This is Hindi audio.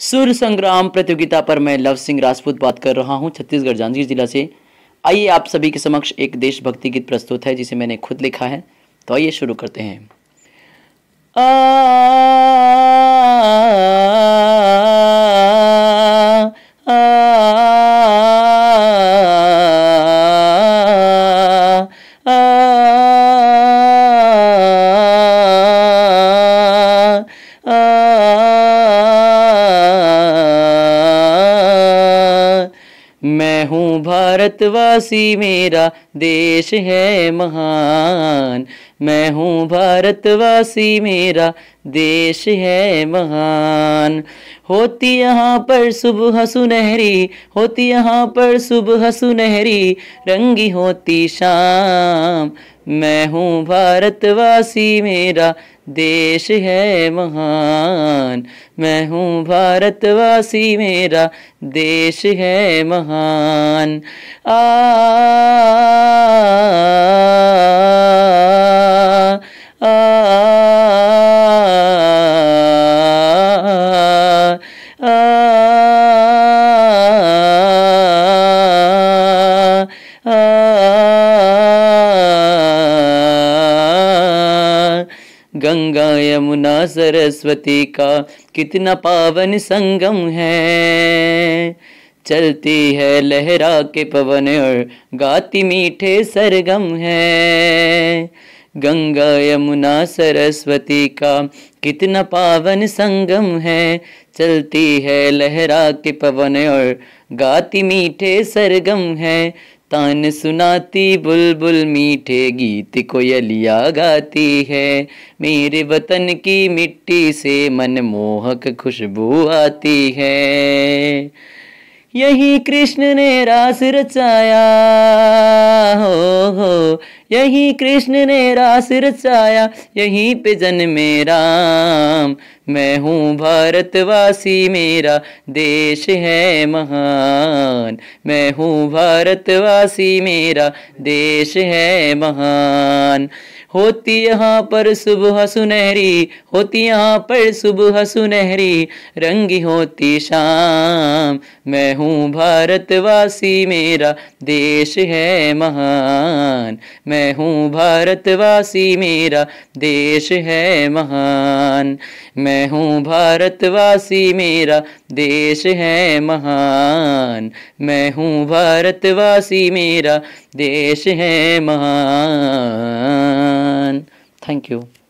सूर्य संग्राम प्रतियोगिता पर मैं लव सिंह राजपूत बात कर रहा हूं छत्तीसगढ़ जांजगीर जिला से आइए आप सभी के समक्ष एक देशभक्ति गीत प्रस्तुत है जिसे मैंने खुद लिखा है तो आइए शुरू करते हैं आ... हूँ भारतवासी मेरा देश है महान मैं हूँ भारतवासी मेरा देश है महान होती यहाँ पर सुबह सुनहरी होती यहाँ पर सुबह सुनहरी रंगी होती शाम मैं हूँ भारतवासी मेरा देश है महान मैं हूँ भारतवासी मेरा देश है महान आ गंगा यमुना सरस्वती का कितना पावन संगम है चलती है लहरा के पवन और गाती मीठे सरगम है गंगा यमुना सरस्वती का कितना पावन संगम है चलती है लहरा के पवन और गाती मीठे सरगम है तान सुनाती बुलबुल मीठे गीत कोयलिया गाती है मेरे वतन की मिट्टी से मनमोहक खुशबू आती है यही कृष्ण ने रास रचाया हो यही कृष्ण ने रास रचाया यहीं पे जन्मे राम मैं हूँ भारतवासी मेरा देश है महान मैं हूँ भारतवासी मेरा देश है महान होती यहाँ पर सुबह सुनहरी होती यहाँ पर सुबह सुनहरी रंगी होती शाम मैं हूँ भारतवासी मेरा देश है महान मैं हूँ भारतवासी मेरा देश है महान मैं मैं हूँ भारतवासी मेरा देश है महान मैं हूँ भारतवासी मेरा देश है महान थैंक यू